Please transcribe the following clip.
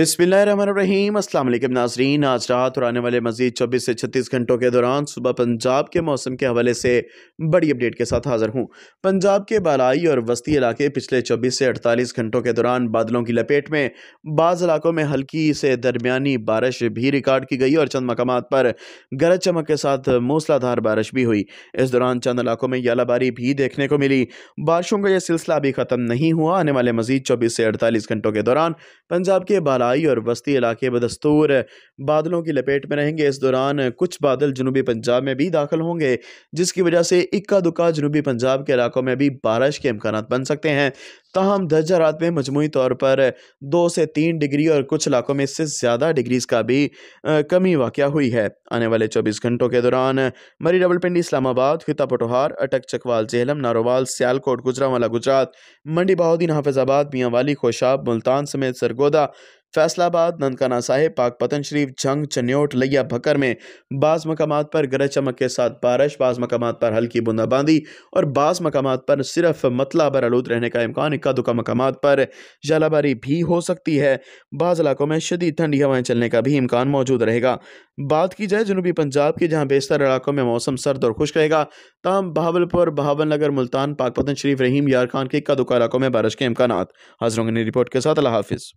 रहीम असल नाजरीन आज रात और आने वाले मजीद चौबीस से छत्तीस घंटों के दौरान सुबह पंजाब के मौसम के हवाले से बड़ी अपडेट के साथ हाजिर हूँ पंजाब के बालाई और वस्ती इलाके पिछले चौबीस से अड़तालीस घंटों के दौरान बादलों की लपेट में बाज़ इलाकों में हल्की से दरमियानी बारिश भी रिकॉर्ड की गई और चंद मकाम पर गरज चमक के साथ मूसलाधार बारिश भी हुई इस दौरान चंद इलाकों में यालाबारी भी देखने को मिली बारिशों का यह सिलसिला अभी ख़त्म नहीं हुआ आने वाले मजीद चौबीस से अड़तालीस घंटों के दौरान पंजाब के बाल तराई और वस्ती इलाके बदस्तूर बादलों की लपेट में रहेंगे इस दौरान कुछ बादल जनूबी पंजाब में भी दाखिल होंगे जिसकी वजह से इक्का दुक्का जनूबी पंजाब के इलाकों में भी बारिश के इम्कान बन सकते हैं तहम दर्जा रात में मजमू तौर पर दो से तीन डिग्री और कुछ इलाकों में इससे ज़्यादा डिग्रीज़ का भी कमी वाक़ हुई है आने वाले चौबीस घंटों के दौरान मरी डबलपिंडी इस्लामाबाद खिता पटोहार अटक चकवाल जेहलम नारोवाल सियालकोट गुजरावाला गुजरात मंडी बहाउद्दीन हाफिजाबाद मियाँवाली खोशाब मुल्तान समेत सरगोदा फैसलाबाद ननकाना साहिब पाक पतन शरीफ जंग चन्योट लिया भकर में बाज़ मकाम पर गरज चमक के साथ बारिश बाज़ मकाम पर हल्की बूंदाबांदी और बाज़ मकाम पर सिर्फ मतला बर आलूद रहने का इम्कान का दुका मकाम पर जलाबारी भी हो सकती है बाज़ इलाकों में शदीद ठंडी हवाएं चलने का भी इम्कान मौजूद रहेगा बात की जाए जनूबी पंजाब की जहाँ बेशतर इलाकों में मौसम सर्द और खुश रहेगा तमाम बहावलपुर बहावल नगर मुल्तान पाकपतन शरीफ रहीम यार खान के इक्का दुका इलाकों में बारिश के इम्कान हाजरों की रिपोर्ट के साथ अल्लाह हाफिज़